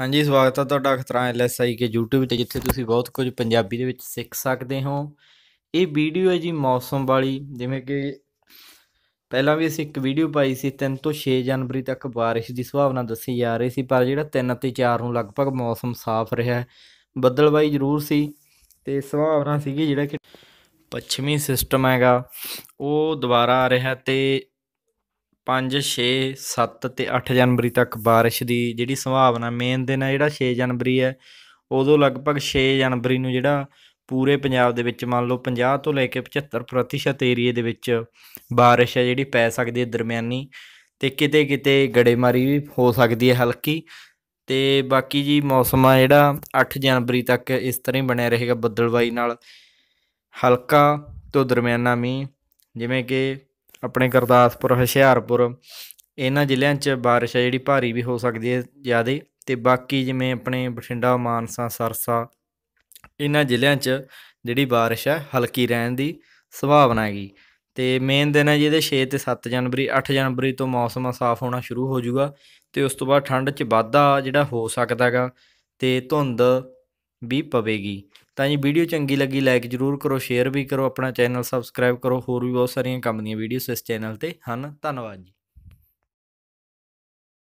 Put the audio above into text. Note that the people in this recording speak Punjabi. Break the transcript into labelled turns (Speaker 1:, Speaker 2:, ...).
Speaker 1: ਹਾਂਜੀ ਸਵਾਗਤ ਹੈ ਤੁਹਾਡਾ ਖਤਰਾ ਐਲਐਸਆਈ ਕੇ YouTube ਤੇ ਜਿੱਥੇ ਤੁਸੀਂ ਬਹੁਤ ਕੁਝ ਪੰਜਾਬੀ ਦੇ ਵਿੱਚ ਸਿੱਖ ਸਕਦੇ ਹੋ ਇਹ ਵੀਡੀਓ ਹੈ ਜੀ ਮੌਸਮ ਵਾਲੀ ਜਿਵੇਂ ਕਿ ਪਹਿਲਾਂ ਵੀ ਅਸੀਂ ਇੱਕ ਵੀਡੀਓ ਪਾਈ ਸੀ 3 ਤੋਂ 6 ਜਨਵਰੀ ਤੱਕ بارش ਦੀ ਸੰਭਾਵਨਾ ਦੱਸੀ ਜਾ ਰਹੀ ਸੀ ਪਰ ਜਿਹੜਾ 3 ਅਤੇ 4 ਨੂੰ ਲਗਭਗ ਮੌਸਮ ਸਾਫ਼ ਰਿਹਾ ਬੱਦਲਬਾਈ ਜ਼ਰੂਰ ਸੀ ਤੇ ਸੰਭਾਵਨਾ ਸੀਗੀ ਜਿਹੜਾ ਕਿ ਪੱਛਮੀ ਸਿਸਟਮ ਹੈਗਾ ਉਹ ਦੁਬਾਰਾ ਆ ਰਿਹਾ ਤੇ 5 6 7 ਤੇ 8 ਜਨਵਰੀ ਤੱਕ بارش ਦੀ ਜਿਹੜੀ ਸੰਭਾਵਨਾ ਮੇਨ ਦਿਨ ਹੈ ਜਿਹੜਾ 6 ਜਨਵਰੀ ਹੈ ਉਦੋਂ ਲਗਭਗ 6 ਜਨਵਰੀ ਨੂੰ ਜਿਹੜਾ ਪੂਰੇ ਪੰਜਾਬ ਦੇ ਵਿੱਚ ਮੰਨ ਲਓ 50 ਤੋਂ ਲੈ ਕੇ 75% ਏਰੀਏ ਦੇ ਵਿੱਚ بارش ਹੈ ਜਿਹੜੀ ਪੈ ਸਕਦੀ ਹੈ ਦਰਮਿਆਨੀ ਤੇ ਕਿਤੇ ਕਿਤੇ ਗੜੇਮਾਰੀ ਵੀ ਹੋ ਸਕਦੀ ਹੈ ਹਲਕੀ ਤੇ ਬਾਕੀ ਜੀ ਮੌਸਮ ਆ ਜਿਹੜਾ 8 ਜਨਵਰੀ ਤੱਕ ਇਸ ਤਰ੍ਹਾਂ ਹੀ ਬਣਿਆ ਰਹੇਗਾ ਬੱਦਲਬਾਈ ਨਾਲ ਹਲਕਾ ਤੋਂ ਦਰਮਿਆਨਾ ਮੀਂਹ ਜਿਵੇਂ ਕਿ ਆਪਣੇ ਗੁਰਦਾਸਪੁਰ ਹੁਸ਼ਿਆਰਪੁਰ ਇਹਨਾਂ ਜ਼ਿਲ੍ਹਿਆਂ 'ਚ ਬਾਰਿਸ਼ ਹੈ ਜਿਹੜੀ ਭਾਰੀ ਵੀ ਹੋ ਸਕਦੀ ਹੈ ਜ਼ਿਆਦਾ ਤੇ ਬਾਕੀ ਜਿਵੇਂ ਆਪਣੇ ਬਠਿੰਡਾ ਮਾਨਸਾ ਸਰਸਾ ਇਹਨਾਂ ਜ਼ਿਲ੍ਹਿਆਂ 'ਚ ਜਿਹੜੀ ਬਾਰਿਸ਼ ਹੈ ਹਲਕੀ ਰਹਿਣ ਦੀ ਸੰਭਾਵਨਾ ਹੈਗੀ ਤੇ ਮੇਨ ਦਿਨ ਹੈ ਜਿਹਦੇ 6 ਤੇ 7 ਜਨਵਰੀ 8 ਜਨਵਰੀ ਤੋਂ ਮੌਸਮ ਸਾਫ਼ ਹੋਣਾ ਸ਼ੁਰੂ ਹੋ ਜਾਊਗਾ ਤੇ ਉਸ ਤੋਂ ਬਾਅਦ ਠੰਡ 'ਚ ਵਾਧਾ ਜਿਹੜਾ ਹੋ ਸਕਦਾਗਾ ਤੇ ਧੁੰਦ ਵੀ ਪਵੇਗੀ ਤਾਂ ਜੀ ਵੀਡੀਓ ਚੰਗੀ ਲੱਗੀ ਲਾਈਕ ਜਰੂਰ ਕਰੋ ਸ਼ੇਅਰ ਵੀ ਕਰੋ ਆਪਣਾ ਚੈਨਲ ਸਬਸਕ੍ਰਾਈਬ ਕਰੋ ਹੋਰ ਵੀ ਬਹੁਤ ਸਾਰੀਆਂ ਕੰਮ ਦੀਆਂ ਵੀਡੀਓਸ ਇਸ ਚੈਨਲ ਤੇ ਹਨ ਧੰਨਵਾਦ ਜੀ